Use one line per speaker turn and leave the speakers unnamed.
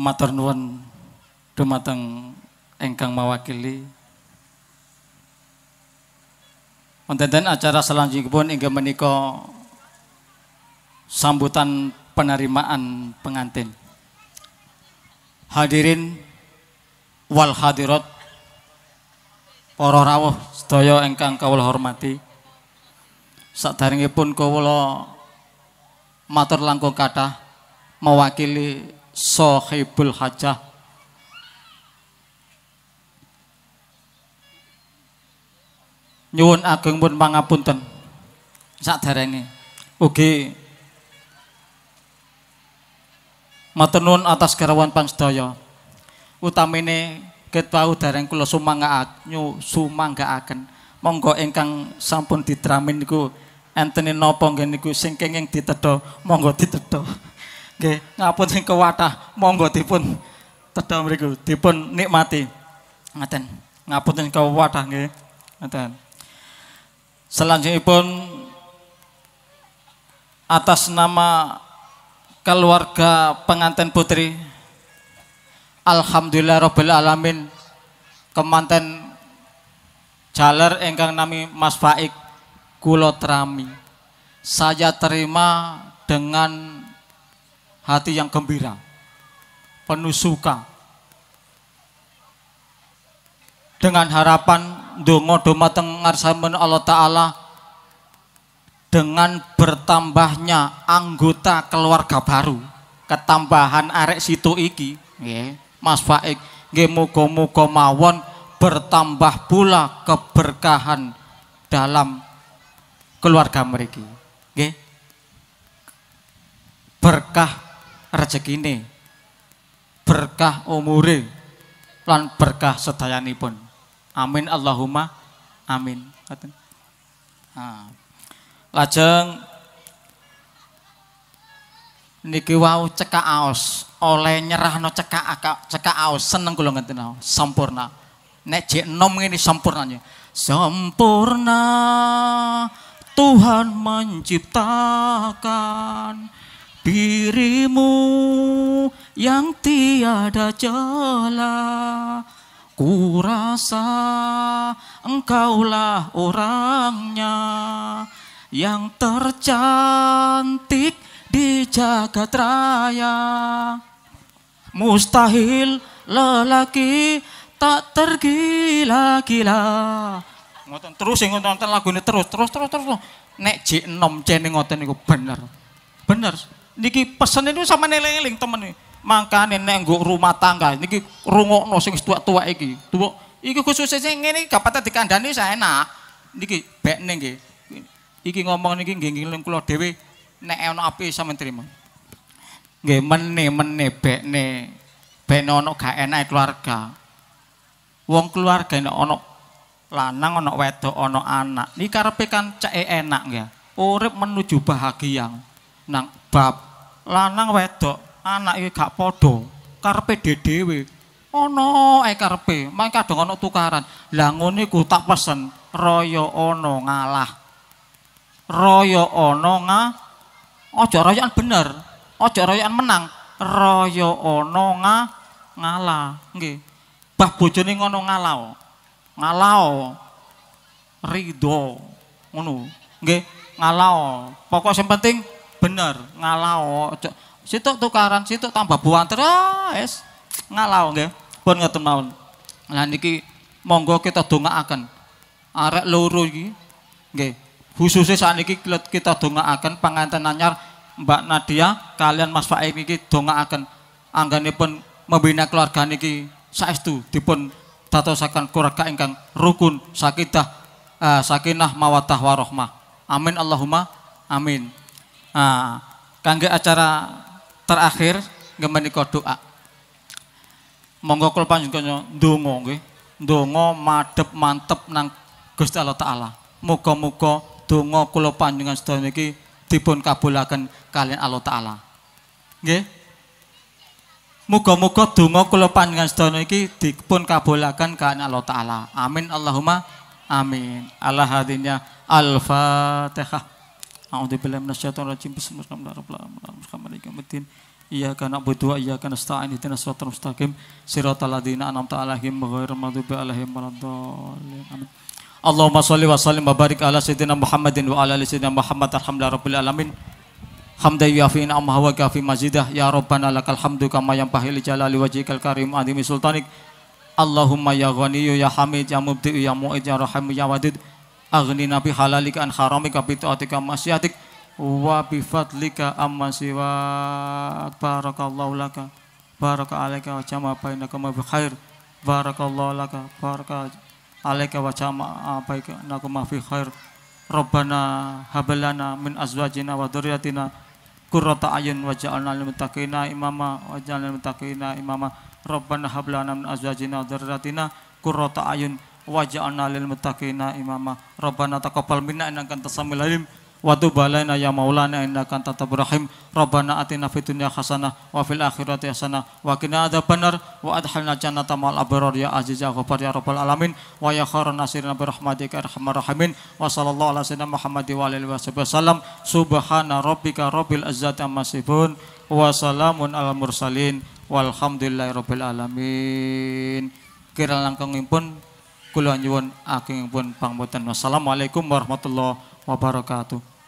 matur nuwun dumateng engkang mewakili. Wonten acara selanjutnya pun inggih menika sambutan penerimaan pengantin. Hadirin wal hadirat para rawuh sedaya ingkang kawula hormati. Sadaringipun kawula matur langkung kathah mewakili sahibul hajah nyuwun ageng pun pangapunten saderenge ugi matur nuwun atas karawan pansedaya utamine ket wau dereng kula sumanggaaken nyu sumanggaaken monggo ingkang sampun ditramin niku enten napa nggih niku sing kenging ditedha monggo ditedha Oke, ngapun sing kewatah monggo tipun tedha mriku, tipun nikmati. Ngaten. Ngapun sing kewatah nggih. Ngaten. Selanjutnya pun atas nama keluarga pengantin putri Alhamdulillah Rabbil Alamin kemanten jaler engkang nami Mas Faik Kulotrami saya terima dengan hati yang gembira, penuh suka. Dengan harapan dongo doma tengarsamen Allah Ta'ala dengan bertambahnya anggota keluarga baru, ketambahan arek situ iki, yeah. Mas Faik, mawon bertambah pula keberkahan dalam keluarga mereka. Berkah rezeki ini berkah umure, lan berkah pun, Amin Allahumma amin. Nah, lajeng niki wau cekak aos oleh nyerah no cekak cekak aos seneng ngerti no sampurna nek jek nom ini sempurnanya, sempurna Tuhan menciptakan Dirimu yang tiada celah Ku rasa engkaulah orangnya Yang tercantik di jagat raya Mustahil lelaki tak tergila-gila ngoten terus sing ngoten lagu ini terus terus terus terus nek J6 Jene ngoten niku bener bener niki pesen itu sama neling-eling temen nih. Makanya neng rumah tangga, niki rungok no sing tua-tua iki. Tua, iki khususnya sing ini kapata dikandani saya enak. Niki bek neng Iki ngomong niki genggiling kulo dewi, nek ono api sama terima. Nggih mene mene bekne ben ana gak enak keluarga. Wong keluarga nek ana lanang ana wedok ana anak, iki karepe kan cek enak ya. Urip menuju bahagia. Nang bab lanang wedok anak iki gak padha karepe dhewe ana ae karepe main kadang ana tukaran la ngene ku tak pesen raya ana ngalah raya ana nga aja rayaan bener aja rayaan menang raya ana nga ngalah nggih bah bojone ngono ngalah ngalah ridho ngono nggih ngalah pokok sing penting bener ngalau situ tukaran situ tambah buan terus ngalau nggih pun nggak mawon lah niki monggo kita dongaaken arek loro iki nggih khususnya saat niki kita akan pengantin anyar Mbak Nadia kalian Mas faiz niki akan anggani pun membina keluarga niki pun dipun sakan keluarga ingkang rukun sakitah uh, eh, sakinah mawatah warohmah amin Allahumma amin Nah, kangge acara terakhir nggih menika doa. Monggo kula panjenengan ndonga nggih, ndonga madhep mantep nang Gusti Allah taala. Muga-muga donga kula panjenengan sedaya niki dipun kabulaken kalian Allah taala. Nggih. Muga-muga donga kula panjenengan sedaya niki dipun kabulaken kalian Allah taala. Amin Allahumma amin. Allah hadinya Al-Fatihah. A'udzubillahi minasyaitonirrajim. Bismillahirrahmanirrahim. Iyyaka na'budu wa iyyaka nasta'in. Ihdinas siratal mustaqim. Siratal ladzina an'amta 'alaihim ghairil maghdubi 'alaihim waladdallin. Amin. Allahumma shalli wa sallim wa barik ala sayyidina Muhammadin wa ala ali sayyidina Muhammad alhamdulillahi rabbil alamin. Hamdan yafi ni'amahu wa kafi mazidah ya rabbana lakal hamdu kama yanbaghi li jalali wajhikal karim adimi sultanik. Allahumma ya ghaniyyu ya hamid ya mubdi ya mu'id ya rahim ya wadid Agni nabi halalika an haramika atika masyatik wa bifadlika amma siwa barakallahu laka baraka alaika wa jama bainaka ma bi khair barakallahu laka baraka alaika wa jama bainaka ma fi khair Rabbana hablana min azwajina wa dhurriyyatina qurrata ayun waj'alna lil muttaqina imama waj'alna lil muttaqina imama Rabbana hablana min azwajina wa dhurriyyatina qurrata ayun waj'alna lil muttaqina imama rabbana taqabbal minna innaka antas samiul alim wa tub alaina ya maulana innaka antattabur rahim rabbana atina fid dunya hasanah wa fil akhirati hasanah wa qina adzabannar wa adkhilna jannata ma'al abrar ya aziz ya ghafar ya rabbal alamin wa ya khairun nasirna bi rahmatika ya arhamar rahimin wa sallallahu ala sayyidina muhammadi wa alihi wasallam subhana rabbika rabbil izzati amma yasifun wa salamun al mursalin walhamdulillahi rabbil alamin kira langkung impun Kula nyuwun pun pangapunten. Wassalamualaikum warahmatullahi wabarakatuh.